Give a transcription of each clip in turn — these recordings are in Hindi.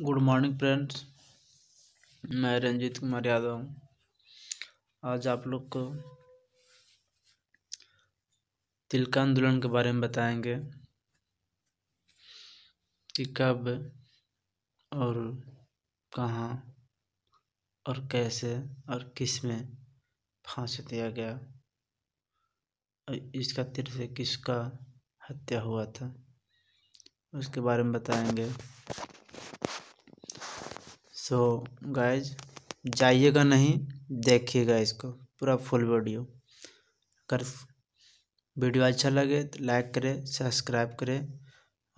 गुड मॉर्निंग फ्रेंड्स मैं रंजीत कुमार यादव हूँ आज आप लोग को तिलका आंदोलन के बारे में बताएंगे कि कब और कहाँ और कैसे और किस में फांस दिया गया और इसका तिर से किसका हत्या हुआ था उसके बारे में बताएंगे सो गाइज जाइएगा नहीं देखिएगा इसको पूरा फुल वीडियो अगर वीडियो अच्छा लगे तो लाइक करें सब्सक्राइब करें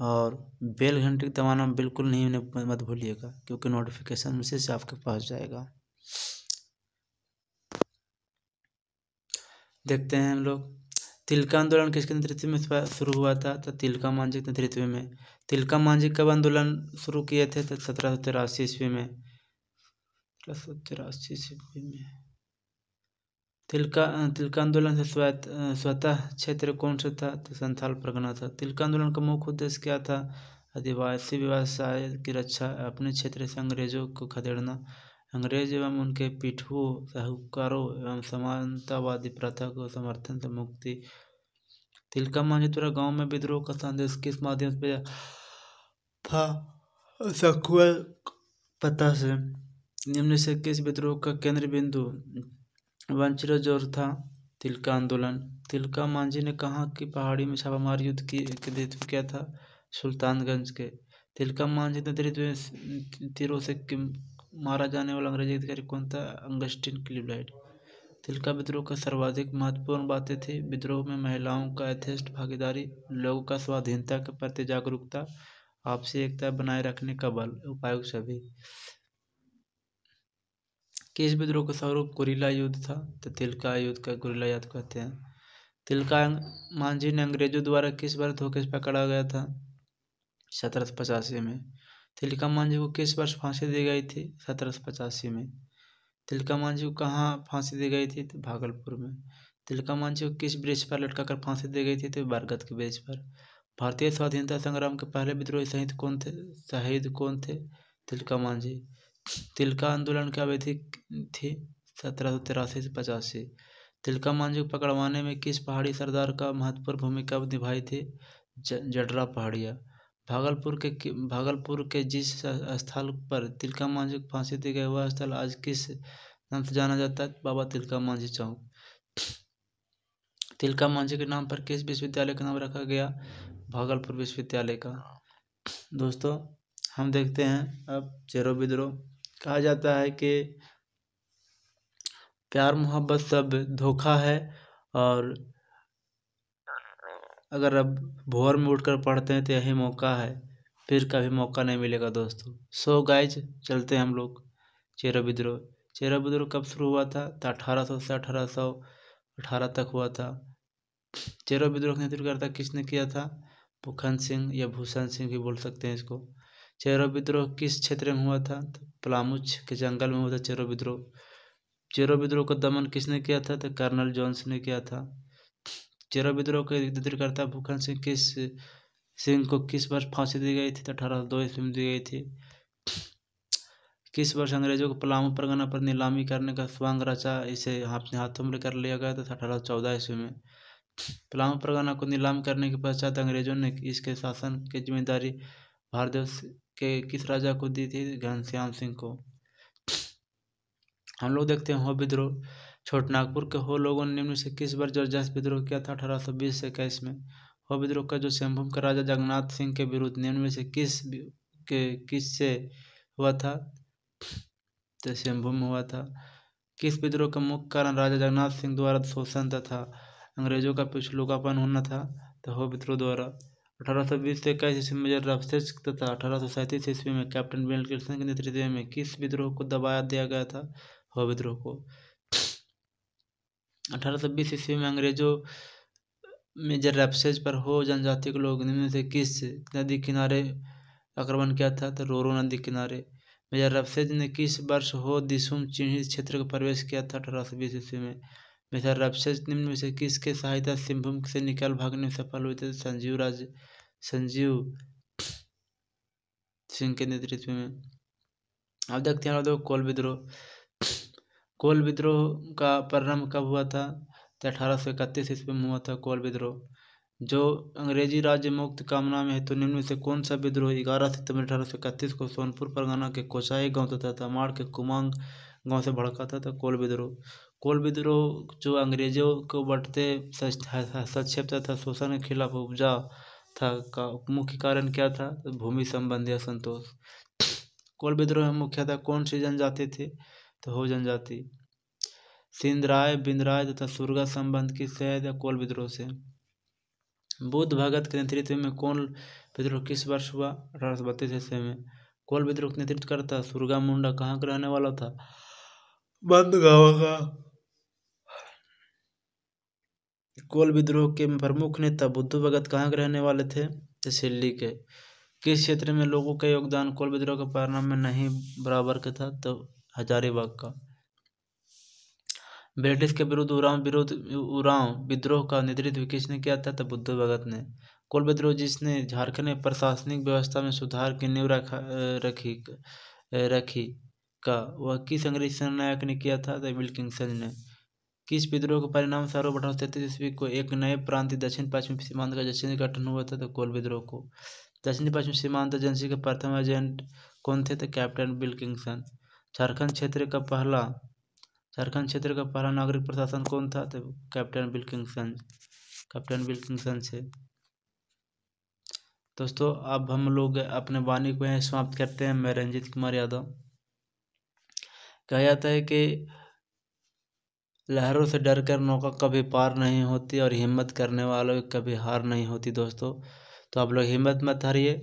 और बेल घंटे दबाना बिल्कुल नहीं मत भूलिएगा क्योंकि नोटिफिकेशन से आपके पास जाएगा देखते हैं हम लोग तिलका आंदोलन किसके नेतृत्व में शुरू हुआ था तो तिलका मांझी के नेतृत्व में तिलका मांझी कब आंदोलन शुरू किए थे तो सत्रह सौ तिरासी ईस्वी में सत्रह सौ तिरासी ईस्वी में तिलका तिलका आंदोलन से स्वतः क्षेत्र कौन सा था तो संथाल प्रगना था तिलका आंदोलन का मुख्य उद्देश्य क्या था आदिवासी व्यवसाय की रक्षा अपने क्षेत्र से अंग्रेजों को खदेड़ना अंग्रेज एवं उनके पिठुओं साहूकारों एवं समानतावादी प्रथा को समर्थन से मुक्ति तिलका मांझीतुरा गांव में विद्रोह का संदेश किस माध्यम से था सखुआ पता से निम्न से किस विद्रोह का केंद्र बिंदु वंचित जोर था तिलका आंदोलन तिलका मांझी ने कहा कि पहाड़ी में छापामार युद्ध की नेतृत्व किया था सुल्तानगंज के तिलका मांझी ने तीरों से मारा जाने वाला अंग्रेजी अधिकारी कौन था अंगस्टिन क्लिबलाइट तिलका विद्रोह का सर्वाधिक महत्वपूर्ण बातें थी विद्रोह में महिलाओं का यथेष्ट भागीदारी लोगों का स्वाधीनता के प्रति जागरूकता आपसी एकता बनाए रखने का बल उपायुक्त सभी किस विद्रोह का स्वरूप गुरीला युद्ध था तो तिलका युद्ध का गुरीला याद कहते हैं तिलका मांझी ने अंग्रेजों द्वारा किस बार धोखे पकड़ा गया था सत्रह में तिलका मांझी को किस वर्ष फांसी दी गई थी सत्रह सौ पचासी में तिलका मांझी को कहाँ फांसी दी गई थी तो भागलपुर में तिलका मांझी को किस ब्रिज पर लटका कर फांसी दी गई थी तो बरगद के ब्रिज पर भारतीय स्वाधीनता संग्राम के पहले विद्रोही शहीद कौन थे शहीद कौन थे तिलका मांझी तिलका आंदोलन की अवधि थी सत्रह सौ तिरासी से पचासी तिलका मांझी को पकड़वाने में किस पहाड़ी सरदार का महत्वपूर्ण भूमिका निभाई थी जडरा पहाड़िया भागलपुर के भागलपुर के जिस स्थल पर तिलका मांझी को फांसी दी गई वह स्थल आज किस नाम से जाना जाता है बाबा तिलका मांझी चौक तिलका मांझी के नाम पर किस विश्वविद्यालय का नाम रखा गया भागलपुर विश्वविद्यालय का दोस्तों हम देखते हैं अब चेरो विद्रोह कहा जाता है कि प्यार मोहब्बत सब धोखा है और अगर अब भोर में उठकर पढ़ते हैं तो यही मौका है फिर कभी मौका नहीं मिलेगा दोस्तों सो गाइज चलते हैं हम लोग चेरा विद्रोह चेरा विद्रोह कब शुरू हुआ था तो अठारह सौ से अठारह सौ अठारह तक हुआ था चेरा विद्रोह का करता किसने किया था भूखन सिंह या भूषण सिंह भी बोल सकते हैं इसको चेरो विद्रोह किस क्षेत्र में हुआ था तो पलामुच के जंगल में हुआ था चेरो विद्रोह चेरो विद्रोह का दमन किसने किया था तो कर्नल जॉन्स ने किया था चेरो विद्रोह के नेतृत्वकर्ता भूखन सिंह किस सिंह को किस वर्ष फांसी दी गई थी तो अठारह सौ दो ईस्वी में दी गई थी किस वर्ष अंग्रेजों को पलामू परगना पर नीलामी करने का स्वांग रचा इसे अपने हाथों में कर लिया गया था तो अठारह सौ चौदह ईस्वी में पलामू परगना को नीलाम करने के पश्चात अंग्रेजों ने इसके शासन की जिम्मेदारी भारतवर्ष के किस राजा को दी थी घनश्याम सिंह को हम लोग देखते हैं हो विद्रोह छोटनागपुर के हो लोगों ने निम्न से किस बार और विद्रोह किया था अठारह सौ बीस से इक्कीस में हो विद्रोह का जो संभव का राजा जगन्नाथ सिंह के विरुद्ध निम्न में से किस के किस से हुआ था तो स्वयंभूम हुआ था किस विद्रोह का मुख्य कारण राजा जगन्नाथ सिंह द्वारा शोषण था अंग्रेजों का पिछलुकापन होना था तो हो विद्रोह द्वारा अठारह सौ बीस से इक्कीस ईस्वी में रफसेज तथा अठारह सौ सैंतीस ईस्वी में कैप्टन बेल कृष्ण के नेतृत्व में किस विद्रोह को दबाया दिया गया था हो विद्रोह को अठारह सौ बीस ईस्वी में अंग्रेजों मेजर रैपसेज पर हो जनजाति के लोग निम्न से किस नदी किनारे आक्रमण किया था तो रोरो नदी किनारे मेजर रैपसेज ने किस वर्ष हो दिसुम चिन्हित क्षेत्र का प्रवेश किया था अठारह सौ बीस ईस्वी में मेजर रफसेज निम्न में से किसके सहायता सिंहभूम से निकल भागने में सफल हुए थे संजीव राज संजीव सिंह के नेतृत्व में अब देखते हैं कोल विद्रोह कोल विद्रोह का प्रारंभ कब हुआ था तो अठारह सौ इकतीस ईस्वी में हुआ था कोल विद्रोह जो अंग्रेजी राज्य मुक्त कामना में है तो निम्न से कौन सा विद्रोह ग्यारह सितंबर अठारह सौ इकतीस को सोनपुर परगना के कोचाई गांव तथा तमाड़ के कुमांग गांव से भड़का था तो कोल विद्रोह कोल विद्रोह जो अंग्रेजों को बढ़ते हस्तक्षेप तथा शोषण के खिलाफ उपजा था का मुख्य कारण क्या था तो भूमि संबंधी असंतोष कोल विद्रोह में मुख्यतः कौन सी जनजाति थे तो हो जनजाति सिंधराय बिंदराय तथा सुरगा संबंध की है या कोल विद्रोह से बुद्ध भगत के नेतृत्व में कौन विद्रोह किस वर्ष हुआ अठारह सौ बत्तीस ईस्वी में कौल विद्रोह का नेतृत्व करता सुरगा मुंडा कहाँ का रहने वाला था बंद गावा का कोल विद्रोह के प्रमुख नेता बुद्ध भगत कहाँ के रहने वाले थे सिल्ली के किस क्षेत्र में लोगों का योगदान कोल विद्रोह के परिणाम में नहीं बराबर के था तो हजारीबाग का ब्रिटिश के विरुद्ध उराव विरुद्ध उराव विद्रोह का नेतृत्व किसने किया था तब बुद्ध भगत ने कोल विद्रोह जिसने झारखंड में प्रशासनिक व्यवस्था में सुधार की नींव रखा रखी रखी का वह किस अंग्रेज नायक ने किया था द विल्किंगसन ने किस विद्रोह के परिणाम स्वरूप अठारह तैतीस ईस्वी को एक नए प्रांत दक्षिण पश्चिम सीमांत का जश्न गठन हुआ था तो कोल विद्रोह को दक्षिण पश्चिम सीमांत एजेंसी के प्रथम एजेंट कौन थे तो कैप्टन किंगसन झारखंड क्षेत्र का पहला झारखंड क्षेत्र का पहला नागरिक प्रशासन कौन था तो कैप्टन बिल्किंगसन कैप्टन बिल्किंगसन से दोस्तों अब हम लोग अपने वाणी को यहाँ समाप्त करते हैं मैं रंजीत कुमार यादव कहा जाता है कि लहरों से डर कर नौका कभी पार नहीं होती और हिम्मत करने वालों की कभी हार नहीं होती दोस्तों तो आप लोग हिम्मत मत हारिए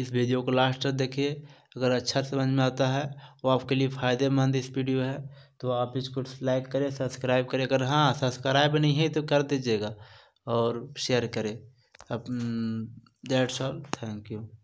इस वीडियो को लास्ट तक देखिए अगर अच्छा समझ में आता है वो आपके लिए फ़ायदेमंद इस वीडियो है तो आप इसको लाइक करें सब्सक्राइब करें अगर हाँ सब्सक्राइब नहीं है तो कर दीजिएगा और शेयर करें अब दैट्स ऑल थैंक यू